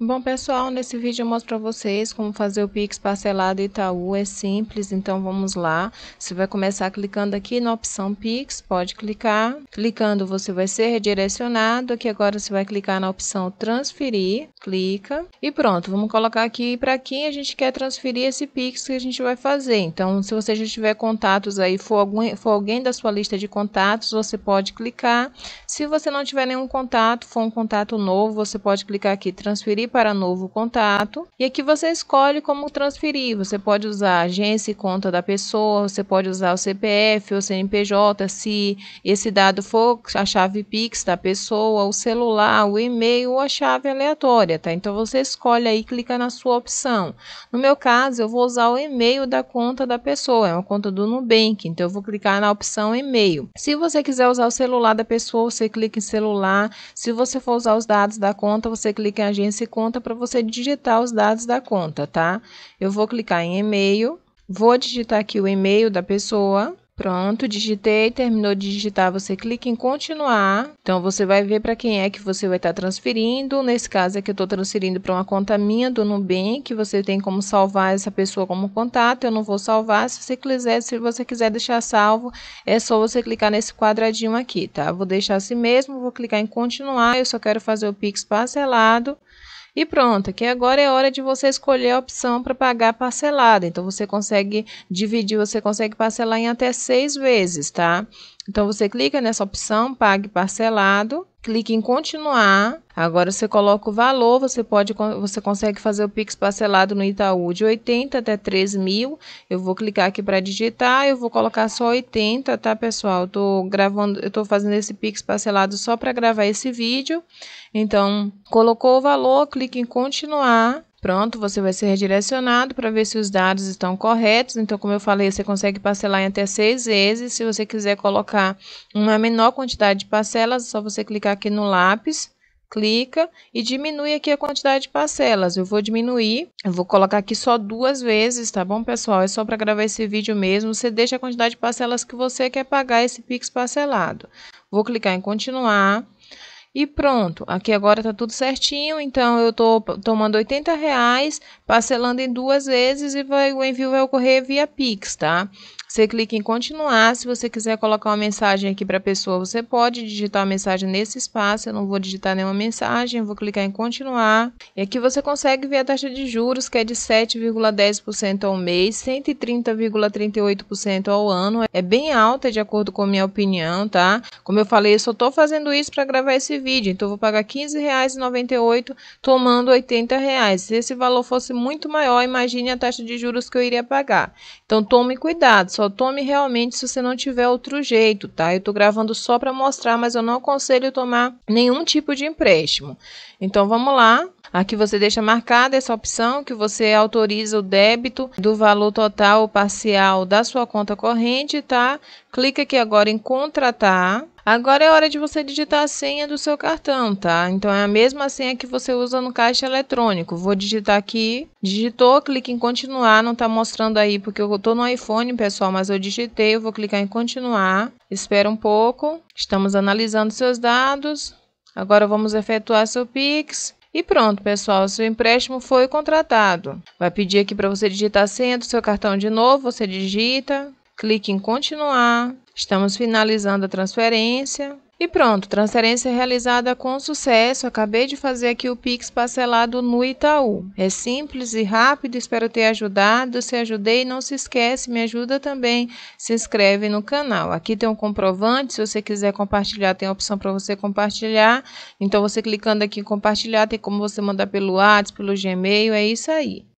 Bom pessoal, nesse vídeo eu mostro para vocês como fazer o Pix parcelado Itaú, é simples, então vamos lá. Você vai começar clicando aqui na opção Pix, pode clicar. Clicando você vai ser redirecionado, aqui agora você vai clicar na opção Transferir, clica. E pronto, vamos colocar aqui para quem a gente quer transferir esse Pix que a gente vai fazer. Então se você já tiver contatos aí, for, algum, for alguém da sua lista de contatos, você pode clicar. Se você não tiver nenhum contato, for um contato novo, você pode clicar aqui Transferir para novo contato e aqui você escolhe como transferir. Você pode usar a agência e conta da pessoa, você pode usar o CPF ou CNPJ, se esse dado for a chave Pix da pessoa, o celular, o e-mail ou a chave aleatória, tá? Então você escolhe aí, clica na sua opção. No meu caso, eu vou usar o e-mail da conta da pessoa, é uma conta do Nubank, então eu vou clicar na opção e-mail. Se você quiser usar o celular da pessoa, você clica em celular. Se você for usar os dados da conta, você clica em agência e conta para você digitar os dados da conta, tá? Eu vou clicar em e-mail, vou digitar aqui o e-mail da pessoa. Pronto, digitei, terminou de digitar, você clica em continuar. Então você vai ver para quem é que você vai estar tá transferindo. Nesse caso aqui é eu estou transferindo para uma conta minha do Nubank, você tem como salvar essa pessoa como contato. Eu não vou salvar, se você quiser, se você quiser deixar salvo, é só você clicar nesse quadradinho aqui, tá? Vou deixar assim mesmo, vou clicar em continuar. Eu só quero fazer o Pix parcelado. E pronto, aqui agora é hora de você escolher a opção para pagar parcelada. Então você consegue dividir, você consegue parcelar em até seis vezes, tá? Então você clica nessa opção Pague Parcelado, clique em Continuar. Agora você coloca o valor, você pode você consegue fazer o Pix parcelado no Itaú de 80 até 3 mil. Eu vou clicar aqui para digitar, eu vou colocar só 80, tá pessoal? Eu tô gravando, eu tô fazendo esse Pix parcelado só para gravar esse vídeo. Então, colocou o valor, clique em Continuar. Pronto, você vai ser redirecionado para ver se os dados estão corretos. Então, como eu falei, você consegue parcelar em até seis vezes. Se você quiser colocar uma menor quantidade de parcelas, é só você clicar aqui no lápis, clica e diminui aqui a quantidade de parcelas. Eu vou diminuir, eu vou colocar aqui só duas vezes, tá bom, pessoal? É só para gravar esse vídeo mesmo. Você deixa a quantidade de parcelas que você quer pagar esse Pix parcelado. Vou clicar em continuar e pronto. Aqui agora tá tudo certinho, então eu tô tomando 80 reais, parcelando em duas vezes e vai, o envio vai ocorrer via Pix, tá? Você clica em continuar. Se você quiser colocar uma mensagem aqui para a pessoa, você pode digitar a mensagem nesse espaço. Eu não vou digitar nenhuma mensagem, vou clicar em continuar. E aqui você consegue ver a taxa de juros, que é de 7,10% ao mês, 130,38% ao ano. É bem alta, de acordo com a minha opinião, tá? Como eu falei, eu só estou fazendo isso para gravar esse vídeo divide, então eu vou pagar 15,98 tomando 80. Se esse valor fosse muito maior, imagine a taxa de juros que eu iria pagar. Então tome cuidado, só tome realmente se você não tiver outro jeito, tá? Eu tô gravando só para mostrar, mas eu não aconselho tomar nenhum tipo de empréstimo. Então vamos lá, Aqui você deixa marcada essa opção que você autoriza o débito do valor total ou parcial da sua conta corrente, tá? Clica aqui agora em contratar. Agora é hora de você digitar a senha do seu cartão, tá? Então é a mesma senha que você usa no caixa eletrônico. Vou digitar aqui, digitou, clique em continuar, não tá mostrando aí porque eu tô no iPhone, pessoal, mas eu digitei, eu vou clicar em continuar. Espera um pouco. Estamos analisando seus dados. Agora vamos efetuar seu Pix. E pronto, pessoal, seu empréstimo foi contratado. Vai pedir aqui para você digitar a senha do seu cartão de novo, você digita, clique em continuar, Estamos finalizando a transferência. E pronto, transferência realizada com sucesso. Acabei de fazer aqui o Pix parcelado no Itaú. É simples e rápido, espero ter ajudado. Se ajudei, não se esquece, me ajuda também. Se inscreve no canal. Aqui tem um comprovante, se você quiser compartilhar, tem a opção para você compartilhar. Então você clicando aqui em compartilhar, tem como você mandar pelo WhatsApp, pelo Gmail, é isso aí.